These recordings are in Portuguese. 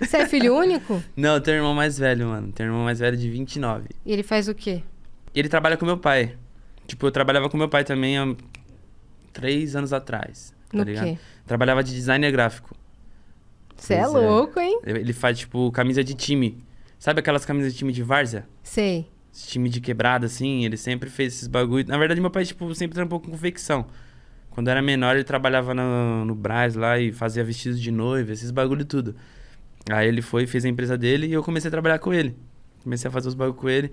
Você é filho único? Não, eu tenho um irmão mais velho, mano. Tenho um irmão mais velho de 29. E ele faz o quê? Ele trabalha com meu pai. Tipo, eu trabalhava com meu pai também há três anos atrás. Tá no ligado? Quê? Trabalhava de designer gráfico. Você é, é louco, hein? Ele faz, tipo, camisa de time. Sabe aquelas camisas de time de várzea? Sei. Esse time de quebrada, assim, ele sempre fez esses bagulho. Na verdade, meu pai, tipo, sempre trampou com confecção. Quando eu era menor, ele trabalhava no, no Brás lá e fazia vestidos de noiva, esses bagulho tudo. Aí ele foi, fez a empresa dele e eu comecei a trabalhar com ele. Comecei a fazer os bagulho com ele.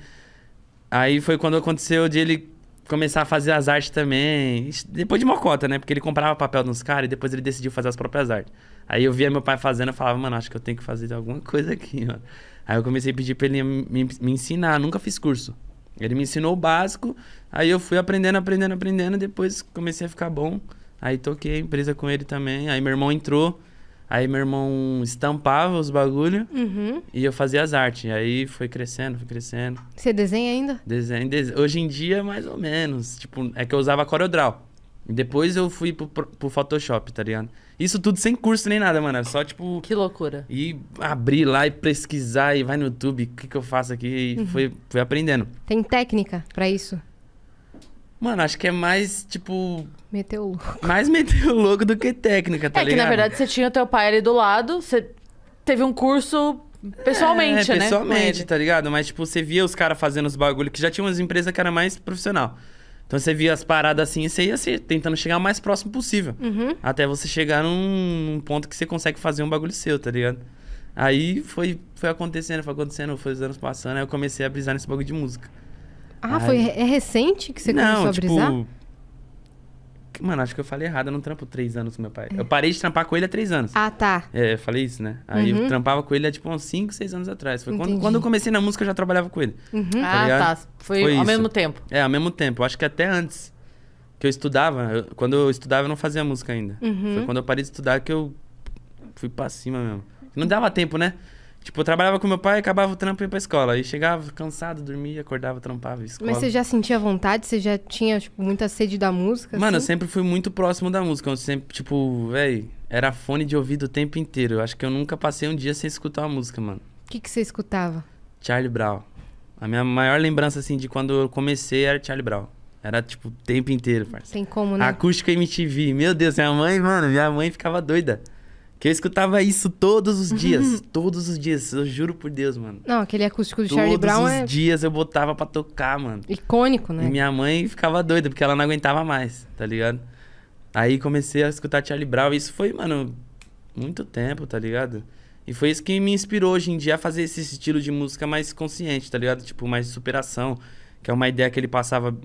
Aí foi quando aconteceu de ele começar a fazer as artes também. Depois de mocota, né? Porque ele comprava papel nos caras e depois ele decidiu fazer as próprias artes. Aí eu via meu pai fazendo e falava, mano, acho que eu tenho que fazer alguma coisa aqui, mano. Aí eu comecei a pedir pra ele me, me ensinar, nunca fiz curso. Ele me ensinou o básico, aí eu fui aprendendo, aprendendo, aprendendo, depois comecei a ficar bom. Aí toquei a empresa com ele também. Aí meu irmão entrou, Aí meu irmão estampava os bagulho uhum. e eu fazia as artes. Aí foi crescendo, foi crescendo. Você desenha ainda? Desenho, desenho. Hoje em dia, mais ou menos. Tipo, é que eu usava CorelDRAW. Depois eu fui pro, pro, Photoshop, tá ligado? Isso tudo sem curso nem nada, mano. É só, tipo... Que loucura. E abrir lá e pesquisar e vai no YouTube. O que, que eu faço aqui? E uhum. fui, fui aprendendo. Tem técnica para isso? Mano, acho que é mais, tipo. Meteu louco. Mais meteu louco do que técnica, tá é ligado? É que na verdade você tinha o teu pai ali do lado, você teve um curso pessoalmente, é, né? Pessoalmente, tá ligado? Mas, tipo, você via os caras fazendo os bagulho que já tinha umas empresas que era mais profissional. Então você via as paradas assim e você ia assim, tentando chegar o mais próximo possível. Uhum. Até você chegar num, num, ponto que você consegue fazer um bagulho seu, tá ligado? Aí foi, foi acontecendo, foi acontecendo, foi os anos passando, aí eu comecei a brisar nesse bagulho de música. Ah, foi, é recente que você não, começou a tipo, brisar? Mano, acho que eu falei errado. Eu não trampo três anos com meu pai. É. Eu parei de trampar com ele há três anos. Ah, tá. É, eu falei isso, né? Aí uhum. eu trampava com ele há tipo uns cinco, seis anos atrás. Foi quando, quando, eu comecei na música, eu já trabalhava com ele. Uhum. Tá ah, tá. Foi, Foi ao isso. mesmo tempo. É, ao mesmo tempo. Eu acho que até antes que eu estudava. Eu, quando eu estudava, eu não fazia música ainda. Uhum. Foi quando eu parei de estudar que eu fui pra cima mesmo. Não dava tempo, né? Tipo, eu trabalhava com meu pai, acabava o trampo e ia pra escola. Aí chegava cansado, dormia, acordava, trampava, escola. Mas você já sentia vontade? Você já tinha, tipo, muita sede da música? Mano, assim? eu sempre fui muito próximo da música. Eu sempre, tipo, velho, era fone de ouvido o tempo inteiro. Eu acho que eu nunca passei um dia sem escutar uma música, mano. O que, que você escutava? Charlie Brown. A minha maior lembrança, assim, de quando eu comecei era Charlie Brown. Era, tipo, o tempo inteiro, parceiro. Tem como, né? Acústica MTV. Meu Deus, minha mãe, mano, minha mãe ficava doida. Que eu escutava isso todos os dias. Uhum. todos os dias, eu juro por Deus, mano. Não, aquele acústico do Charlie Brown Todos os é dias eu botava pra tocar, mano. Icônico, né? E minha mãe ficava doida, porque ela não aguentava mais, tá ligado? Aí comecei a escutar Charlie Brown. E isso foi, mano, muito tempo, tá ligado? E foi isso que me inspirou hoje em dia a fazer esse estilo de música mais consciente, tá ligado? Tipo, mais superação. Que é uma ideia que ele passava.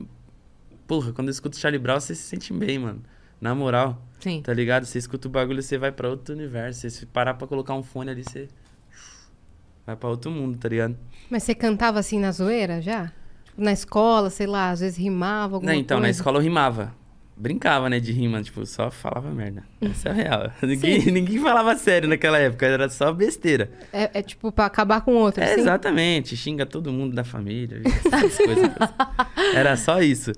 Porra, quando eu escuto Charlie Brown, você se sente bem, mano. Na moral. Sim. Tá ligado? Você escuta o bagulho, você vai para outro universo. Se parar pra colocar um fone ali, você. Vai pra outro mundo, tá ligado? Mas você cantava assim na zoeira já? Na escola, sei lá, às vezes rimava alguma Não, então, coisa. na escola eu rimava. Brincava, né, de rima, tipo, só falava merda. Essa é a real. ninguém, ninguém falava sério naquela época, era só besteira. É, é tipo, pra acabar com outro, é, assim? Exatamente, xinga todo mundo da família, essas coisas. Era só isso.